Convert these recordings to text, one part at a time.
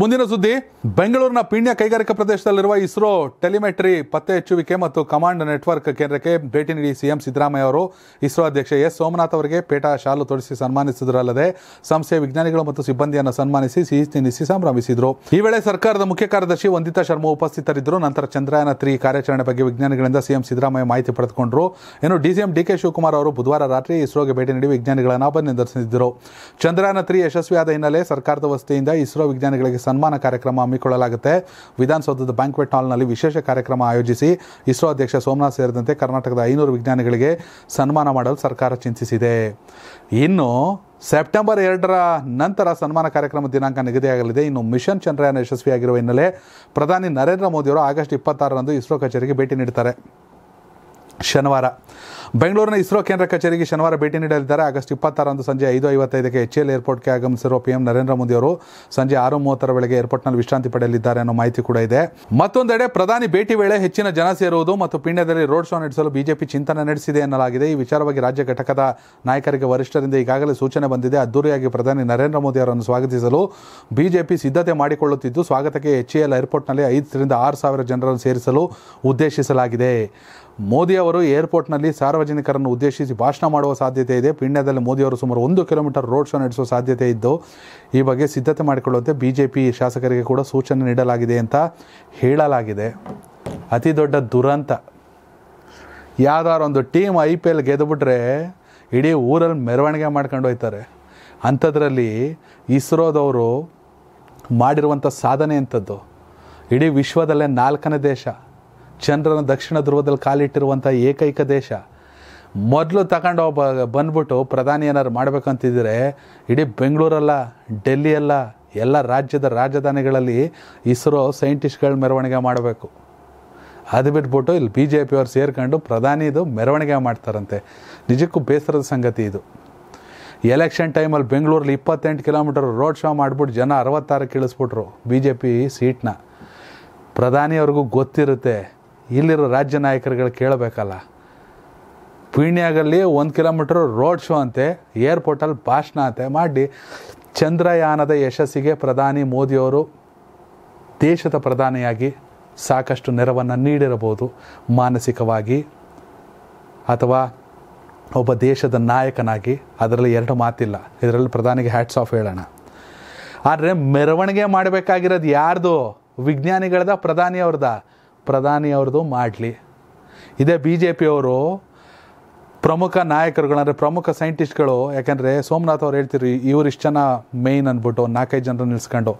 ಮುಂದಿನ ಸುದ್ದಿ ಬೆಂಗಳೂರಿನ ಪೀಣ್ಯ ಕೈಗಾರಿಕಾ ಪ್ರದೇಶದಲ್ಲಿರುವ ಇಸ್ರೋ ಟೆಲಿಮೆಟ್ರಿ ಪತ್ತೆ ಹಚ್ಚುವಿಕೆ ಮತ್ತು ಕಮಾಂಡ್ ನೆಟ್ವರ್ಕ್ ಕೇಂದ್ರಕ್ಕೆ ಭೇಟಿ ನೀಡಿ ಸಿಎಂ ಸಿದ್ದರಾಮಯ್ಯ ಅವರು ಇಸ್ರೋ ಅಧ್ಯಕ್ಷ ಎಸ್ ಸೋಮನಾಥ್ ಅವರಿಗೆ ಪೇಟಾ ಶಾಲು ತೊಡಿಸಿ ಸನ್ಮಾನಿಸಿದರಲ್ಲದೆ ಸಂಸ್ಥೆಯ ವಿಜ್ಞಾನಿಗಳು ಮತ್ತು ಸಿಬ್ಬಂದಿಯನ್ನು ಸನ್ಮಾನಿಸಿ ಸಿಹಿ ತಿನ್ನಿಸಿ ಸಂಭ್ರಮಿಸಿದರು ಈ ವೇಳೆ ಸರ್ಕಾರದ ಮುಖ್ಯ ಕಾರ್ಯದರ್ಶಿ ವಂದಿತಾ ಶರ್ಮಾ ಉಪಸ್ಥಿತರಿದ್ದರು ನಂತರ ಚಂದ್ರಯಾನ ತ್ರೀ ಕಾರ್ಯಾಚರಣೆ ಬಗ್ಗೆ ವಿಜ್ಞಾನಿಗಳಿಂದ ಸಿಎಂ ಸಿದ್ದರಾಮಯ್ಯ ಮಾಹಿತಿ ಪಡೆದುಕೊಂಡರು ಇನ್ನು ಡಿಸಿಎಂ ಡಿಕೆ ಶಿವಕುಮಾರ್ ಅವರು ಬುಧವಾರ ರಾತ್ರಿ ಇಸ್ರೋಗೆ ಭೇಟಿ ನೀಡಿ ವಿಜ್ಞಾನಿಗಳನ್ನು ಅಭಿನಂದಿಸಿದರು ಚಂದ್ರಯಾನ ತ್ರೀ ಯಶಸ್ವಿಯಾದ ಹಿನ್ನೆಲೆ ಸರ್ಕಾರದ ವಸ್ತೆಯಿಂದ ಇಸ್ರೋ ವಿಜ್ಞಾನಿಗಳಿಗೆ ಅವರಿಗೆ ಸನ್ಮಾನ ಕಾರ್ಯಕ್ರಮ ಹಮ್ಮಿಕೊಳ್ಳಲಾಗುತ್ತೆ ವಿಧಾನಸೌಧದ ಬ್ಯಾಂಕ್ವೆಟ್ ಹಾಲ್ನಲ್ಲಿ ವಿಶೇಷ ಕಾರ್ಯಕ್ರಮ ಆಯೋಜಿಸಿ ಇಸ್ರೋ ಅಧ್ಯಕ್ಷ ಸೋಮನಾಥ್ ಸೇರಿದಂತೆ ಕರ್ನಾಟಕದ ಐನೂರು ವಿಜ್ಞಾನಿಗಳಿಗೆ ಸನ್ಮಾನ ಮಾಡಲು ಸರ್ಕಾರ ಚಿಂತಿಸಿದೆ ಇನ್ನು ಸೆಪ್ಟೆಂಬರ್ ಎರಡರ ನಂತರ ಸನ್ಮಾನ ಕಾರ್ಯಕ್ರಮ ದಿನಾಂಕ ನಿಗದಿಯಾಗಲಿದೆ ಇನ್ನು ಮಿಷನ್ ಚಂದ್ರಯಾನ ಯಶಸ್ವಿಯಾಗಿರುವ ಹಿನ್ನೆಲೆ ಪ್ರಧಾನಿ ನರೇಂದ್ರ ಮೋದಿಯವರು ಆಗಸ್ಟ್ ಇಪ್ಪತ್ತಾರರಂದು ಇಸ್ರೋ ಕಚೇರಿಗೆ ಭೇಟಿ ನೀಡುತ್ತಾರೆ ಶನಿವಾರ ಬೆಂಗಳೂರಿನ ಇಸ್ರೋ ಕೇಂದ್ರ ಕಚೇರಿಗೆ ಶನಿವಾರ ಭೇಟಿ ನೀಡಲಿದ್ದಾರೆ ಆಗಸ್ಟ್ ಇಪ್ಪತ್ತಾರಂದು ಸಂಜೆ ಐದು ಐವತ್ತೈದಕ್ಕೆ ಎಚ್ ಎಲ್ ಏರ್ಪೋರ್ಟ್ಗೆ ಆಗಮಿಸಿರುವ ಪಿಎಂ ನರೇಂದ್ರ ಮೋದಿ ಅವರು ಸಂಜೆ ಆರು ಮೂವತ್ತರ ವೇಳೆಗೆ ಏರ್ಪೋರ್ಟ್ನಲ್ಲಿ ವಿಶ್ರಾಂತಿ ಪಡೆಯಲಿದ್ದಾರೆ ಅನ್ನೋ ಮಾಹಿತಿ ಕೂಡ ಇದೆ ಮತ್ತೊಂದೆಡೆ ಪ್ರಧಾನಿ ಭೇಟಿ ವೇಳೆ ಹೆಚ್ಚಿನ ಜನ ಸೇರುವುದು ಮತ್ತು ಪಿಂಡ್ಯದಲ್ಲಿ ರೋಡ್ ಶೋ ನಡೆಸಲು ಬಿಜೆಪಿ ಚಿಂತನೆ ನಡೆಸಿದೆ ಎನ್ನಲಾಗಿದೆ ಈ ವಿಚಾರವಾಗಿ ರಾಜ್ಯ ಘಟಕದ ನಾಯಕರಿಗೆ ವರಿಷ್ಠರಿಂದ ಈಗಾಗಲೇ ಸೂಚನೆ ಬಂದಿದೆ ಅದ್ದೂರಿಯಾಗಿ ಪ್ರಧಾನಿ ನರೇಂದ್ರ ಮೋದಿ ಅವರನ್ನು ಸ್ವಾಗತಿಸಲು ಬಿಜೆಪಿ ಸಿದ್ಧತೆ ಮಾಡಿಕೊಳ್ಳುತ್ತಿದ್ದು ಸ್ವಾಗತಕ್ಕೆ ಎಚ್ ಎಲ್ ಏರ್ಪೋರ್ಟ್ನಲ್ಲಿ ಐದರಿಂದ ಆರು ಸಾವಿರ ಜನರನ್ನು ಸೇರಿಸಲು ಉದ್ದೇಶಿಸಲಾಗಿದೆ ಮೋದಿ ಅವರು ಏರ್ಪೋರ್ಟ್ನಲ್ಲಿ ಸಾರ್ವಜನಿಕರನ್ನು ಉದ್ದೇಶಿಸಿ ಭಾಷಣ ಮಾಡುವ ಸಾಧ್ಯತೆ ಇದೆ ಮೋದಿ ಮೋದಿಯವರು ಸುಮಾರು ಒಂದು ಕಿಲೋಮೀಟರ್ ರೋಡ್ ಶೋ ನಡೆಸುವ ಸಾಧ್ಯತೆ ಇದ್ದು ಈ ಬಗ್ಗೆ ಸಿದ್ಧತೆ ಮಾಡಿಕೊಳ್ಳುವಂತೆ ಬಿ ಜೆ ಪಿ ಶಾಸಕರಿಗೆ ಕೂಡ ಸೂಚನೆ ನೀಡಲಾಗಿದೆ ಅಂತ ಹೇಳಲಾಗಿದೆ ಅತಿ ದೊಡ್ಡ ದುರಂತ ಯಾವ್ದಾರೊಂದು ಟೀಮ್ ಐ ಪಿ ಎಲ್ ಗೆದ್ದುಬಿಟ್ರೆ ಇಡೀ ಊರಲ್ಲಿ ಮೆರವಣಿಗೆ ಮಾಡ್ಕೊಂಡು ಹೋಯ್ತಾರೆ ಅಂಥದ್ರಲ್ಲಿ ಇಸ್ರೋದವರು ಮಾಡಿರುವಂಥ ಸಾಧನೆ ಅಂಥದ್ದು ಇಡೀ ವಿಶ್ವದಲ್ಲೇ ನಾಲ್ಕನೇ ದೇಶ ಚಂದ್ರನ ದಕ್ಷಿಣ ಧ್ರುವದಲ್ಲಿ ಕಾಲಿಟ್ಟಿರುವಂಥ ಏಕೈಕ ದೇಶ ಮೊದಲು ತಗೊಂಡು ಒಬ್ಬ ಬಂದ್ಬಿಟ್ಟು ಪ್ರಧಾನಿ ಏನಾದ್ರು ಮಾಡಬೇಕಂತಿದ್ದರೆ ಇಡೀ ಬೆಂಗಳೂರಲ್ಲ ಡೆಲ್ಲಿಯಲ್ಲ ಎಲ್ಲ ರಾಜ್ಯದ ರಾಜಧಾನಿಗಳಲ್ಲಿ ಇಸ್ರೋ ಸೈಂಟಿಸ್ಟ್ಗಳ ಮೆರವಣಿಗೆ ಮಾಡಬೇಕು ಅದು ಬಿಟ್ಬಿಟ್ಟು ಇಲ್ಲಿ ಬಿ ಜೆ ಪಿಯವ್ರು ಸೇರ್ಕೊಂಡು ಪ್ರಧಾನಿದು ಮೆರವಣಿಗೆ ಮಾಡ್ತಾರಂತೆ ನಿಜಕ್ಕೂ ಬೇಸರದ ಸಂಗತಿ ಇದು ಎಲೆಕ್ಷನ್ ಟೈಮಲ್ಲಿ ಬೆಂಗಳೂರಲ್ಲಿ ಇಪ್ಪತ್ತೆಂಟು ಕಿಲೋಮೀಟರ್ ರೋಡ್ ಶೋ ಮಾಡಿಬಿಟ್ಟು ಜನ ಅರವತ್ತಾರಕ್ಕೆ ಇಳಿಸ್ಬಿಟ್ರು ಬಿ ಜೆ ಪಿ ಸೀಟ್ನ ಪ್ರಧಾನಿಯವ್ರಿಗೂ ಗೊತ್ತಿರುತ್ತೆ ಇಲ್ಲಿರೋ ರಾಜ್ಯ ನಾಯಕರುಗಳು ಕೇಳಬೇಕಲ್ಲ ಪೀಣ್ಯಾಗಲ್ಲಿ ಒಂದು ಕಿಲೋಮೀಟ್ರ್ ರೋಡ್ ಶೋ ಅಂತೆ ಏರ್ಪೋರ್ಟಲ್ಲಿ ಭಾಷಣ ಅಂತೆ ಮಾಡಿ ಚಂದ್ರಯಾನದ ಯಶಸ್ಸಿಗೆ ಪ್ರಧಾನಿ ಮೋದಿಯವರು ದೇಶದ ಪ್ರಧಾನಿಯಾಗಿ ಸಾಕಷ್ಟು ನೆರವನ್ನು ನೀಡಿರಬಹುದು ಮಾನಸಿಕವಾಗಿ ಅಥವಾ ಒಬ್ಬ ದೇಶದ ನಾಯಕನಾಗಿ ಅದರಲ್ಲಿ ಎರಡು ಮಾತಿಲ್ಲ ಇದರಲ್ಲಿ ಪ್ರಧಾನಿಗೆ ಹ್ಯಾಟ್ಸ್ ಆಫ್ ಹೇಳೋಣ ಆದರೆ ಮೆರವಣಿಗೆ ಮಾಡಬೇಕಾಗಿರೋದು ಯಾರ್ದು ವಿಜ್ಞಾನಿಗಳದ ಪ್ರಧಾನಿಯವ್ರದ ಪ್ರಧಾನಿಯವ್ರದ್ದು ಮಾಡಲಿ ಇದೇ ಬಿ ಜೆ ಪಿಯವರು ಪ್ರಮುಖ ನಾಯಕರುಗಳು ಅಂದರೆ ಪ್ರಮುಖ ಸೈಂಟಿಸ್ಟ್ಗಳು ಯಾಕೆಂದರೆ ಸೋಮನಾಥ್ ಅವ್ರು ಹೇಳ್ತೀರಿ ಇವ್ರು ಇಷ್ಟು ಜನ ಮೇಯ್ನ್ ಅಂದ್ಬಿಟ್ಟು ನಾಲ್ಕೈದು ಜನರು ನಿಲ್ಸ್ಕೊಂಡು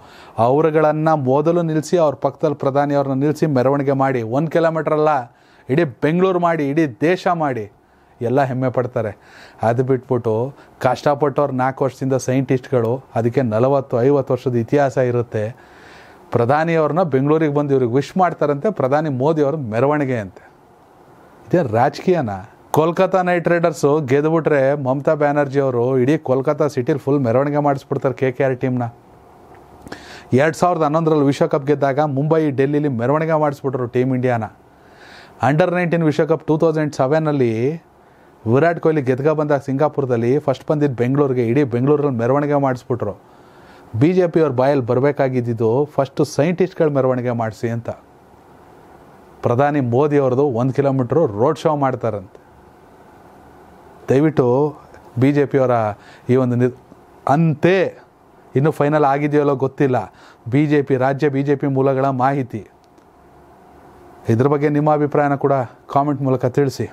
ಅವರುಗಳನ್ನು ಮೊದಲು ನಿಲ್ಲಿಸಿ ಅವ್ರ ಪಕ್ಕದಲ್ಲಿ ಪ್ರಧಾನಿ ನಿಲ್ಲಿಸಿ ಮೆರವಣಿಗೆ ಮಾಡಿ ಒಂದು ಕಿಲೋಮೀಟ್ರಲ್ಲ ಅಲ್ಲ ಇಡೀ ಬೆಂಗಳೂರು ಮಾಡಿ ಇಡೀ ದೇಶ ಮಾಡಿ ಎಲ್ಲ ಹೆಮ್ಮೆ ಪಡ್ತಾರೆ ಅದು ಬಿಟ್ಬಿಟ್ಟು ಕಷ್ಟಪಟ್ಟವ್ರು ನಾಲ್ಕು ವರ್ಷದಿಂದ ಸೈಂಟಿಸ್ಟ್ಗಳು ಅದಕ್ಕೆ ನಲವತ್ತು ಐವತ್ತು ವರ್ಷದ ಇತಿಹಾಸ ಇರುತ್ತೆ ಪ್ರಧಾನಿಯವ್ರನ್ನ ಬೆಂಗಳೂರಿಗೆ ಬಂದು ಇವ್ರಿಗೆ ವಿಶ್ ಮಾಡ್ತಾರಂತೆ ಪ್ರಧಾನಿ ಮೋದಿಯವ್ರ ಮೆರವಣಿಗೆ ಅಂತೆ ಇದೇ ರಾಜಕೀಯನ ಕೋಲ್ಕತ್ತಾ ನೈಟ್ ರೈಡರ್ಸು ಗೆದ್ದುಬಿಟ್ರೆ ಮಮತಾ ಬ್ಯಾನರ್ಜಿ ಅವರು ಇಡೀ ಕೋಲ್ಕತ್ತಾ ಸಿಟಿಲಿ ಫುಲ್ ಮೆರವಣಿಗೆ ಮಾಡಿಸ್ಬಿಡ್ತಾರೆ ಕೆ ಕೆ ಆರ್ ಟೀಮ್ನ ಎರಡು ಸಾವಿರದ ಹನ್ನೊಂದರಲ್ಲಿ ವಿಶ್ವಕಪ್ ಗೆದ್ದಾಗ ಮುಂಬೈ ಡೆಲ್ಲಿಲಿ ಮೆರವಣಿಗೆ ಮಾಡಿಸ್ಬಿಟ್ರು ಟೀಮ್ ಇಂಡಿಯಾನ ಅಂಡರ್ ನೈನ್ಟೀನ್ ವಿಶ್ವಕಪ್ ಟೂ ತೌಸಂಡ್ ಸೆವೆನಲ್ಲಿ ವಿರಾಟ್ ಕೊಹ್ಲಿ ಗೆದ್ಕೊ ಬಂದಾಗ ಸಿಂಗಾಪುರದಲ್ಲಿ ಫಸ್ಟ್ ಬಂದಿದ್ದು ಬೆಂಗಳೂರಿಗೆ ಇಡೀ ಬೆಂಗಳೂರಲ್ಲಿ ಮೆರವಣಿಗೆ ಮಾಡಿಸ್ಬಿಟ್ರು ಬಿ ಜೆ ಪಿಯವ್ರ ಬಾಯಲ್ಲಿ ಬರಬೇಕಾಗಿದ್ದಿದ್ದು ಫಸ್ಟು ಸೈಂಟಿಸ್ಟ್ಗಳ ಮೆರವಣಿಗೆ ಮಾಡಿಸಿ ಅಂತ ಪ್ರಧಾನಿ ಮೋದಿಯವ್ರದ್ದು ಒಂದು ಕಿಲೋಮೀಟ್ರು ರೋಡ್ ಶೋ ಮಾಡ್ತಾರಂತೆ ದಯವಿಟ್ಟು ಬಿ ಜೆ ಪಿಯವರ ಈ ಒಂದು ನಿ ಅಂತೆ ಇನ್ನೂ ಫೈನಲ್ ಆಗಿದೆಯಲ್ಲೋ ಗೊತ್ತಿಲ್ಲ ಬಿ ಜೆ ಪಿ ರಾಜ್ಯ ಬಿ ಜೆ ಪಿ ಮೂಲಗಳ ಮಾಹಿತಿ ಇದ್ರ ಬಗ್ಗೆ ನಿಮ್ಮ ಅಭಿಪ್ರಾಯನ ಕೂಡ ಕಾಮೆಂಟ್ ಮೂಲಕ ತಿಳಿಸಿ